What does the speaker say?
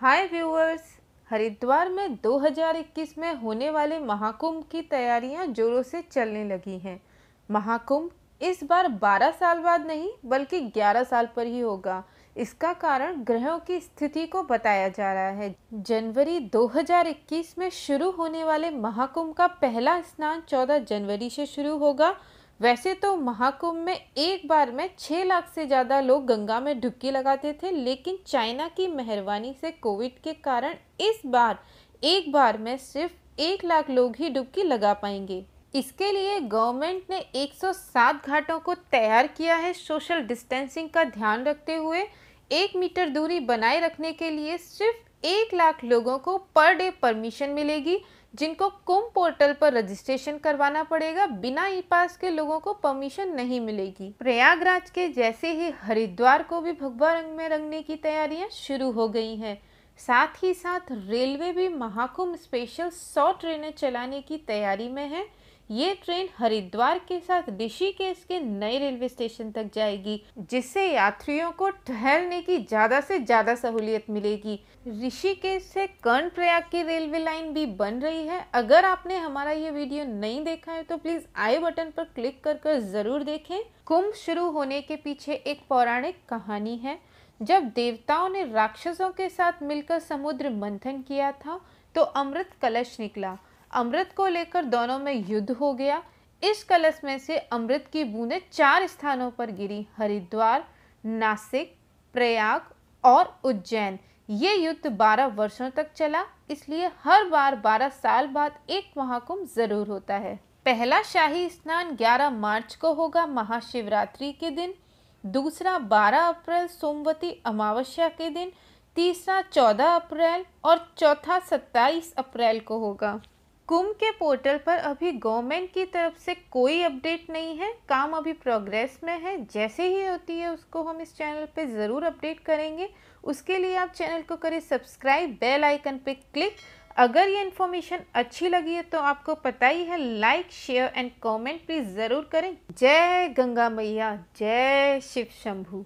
हाय viewers Haridwar में 2021 में होने वाले महाकुंभ की तैयारियां जोरों से चलने लगी हैं महाकुंभ इस बार 12 साल बाद नहीं बल्कि 11 साल पर ही होगा इसका कारण ग्रहों की स्थिति को बताया जा रहा है जनवरी 2021 में शुरू होने वाले महाकुंभ का पहला स्नान 14 जनवरी से शुरू होगा वैसे तो महाकुंभ में एक बार में छः लाख से ज़्यादा लोग गंगा में डुबकी लगाते थे लेकिन चाइना की मेहरबानी से कोविड के कारण इस बार एक बार में सिर्फ एक लाख लोग ही डुबकी लगा पाएंगे इसके लिए गवर्नमेंट ने 107 घाटों को तैयार किया है सोशल डिस्टेंसिंग का ध्यान रखते हुए एक मीटर दूरी बनाए रखने के लिए सिर्फ एक लाख लोगों को पर डे परमिशन मिलेगी जिनको कुंभ पोर्टल पर रजिस्ट्रेशन करवाना पड़ेगा बिना ई पास के लोगों को परमिशन नहीं मिलेगी प्रयागराज के जैसे ही हरिद्वार को भी भगवा रंग में रंगने की तैयारियां शुरू हो गई हैं साथ ही साथ रेलवे भी महाकुंभ स्पेशल सौ ट्रेनें चलाने की तैयारी में है ये ट्रेन हरिद्वार के साथ ऋषिकेश के नए रेलवे स्टेशन तक जाएगी जिससे यात्रियों को ठहरने की ज़्यादा से ज़्यादा सहूलियत मिलेगी ऋषिकेश से कर्णप्रयाग की रेलवे लाइन भी बन रही है अगर आपने हमारा ये वीडियो नहीं देखा है तो प्लीज़ आई बटन पर क्लिक कर कर ज़रूर देखें कुंभ शुरू होने के पीछे एक पौराणिक कहानी है जब देवताओं ने राक्षसों के साथ मिलकर समुद्र मंथन किया था तो अमृत कलश निकला अमृत को लेकर दोनों में युद्ध हो गया इस कलश में से अमृत की बूंदें चार स्थानों पर गिरी हरिद्वार नासिक प्रयाग और उज्जैन ये युद्ध 12 वर्षों तक चला इसलिए हर बार 12 साल बाद एक महाकुंभ जरूर होता है पहला शाही स्नान 11 मार्च को होगा महाशिवरात्रि के दिन दूसरा 12 अप्रैल सोमवती अमावस्या के दिन तीसरा 14 अप्रैल और चौथा 27 अप्रैल को होगा कुंभ के पोर्टल पर अभी गवर्नमेंट की तरफ से कोई अपडेट नहीं है काम अभी प्रोग्रेस में है जैसे ही होती है उसको हम इस चैनल पे ज़रूर अपडेट करेंगे उसके लिए आप चैनल को करें सब्सक्राइब बेल आइकन पे क्लिक अगर ये इन्फॉर्मेशन अच्छी लगी है तो आपको पता ही है like share and comment please ज़रूर करें जय गंगा मैया जय शिव शंभू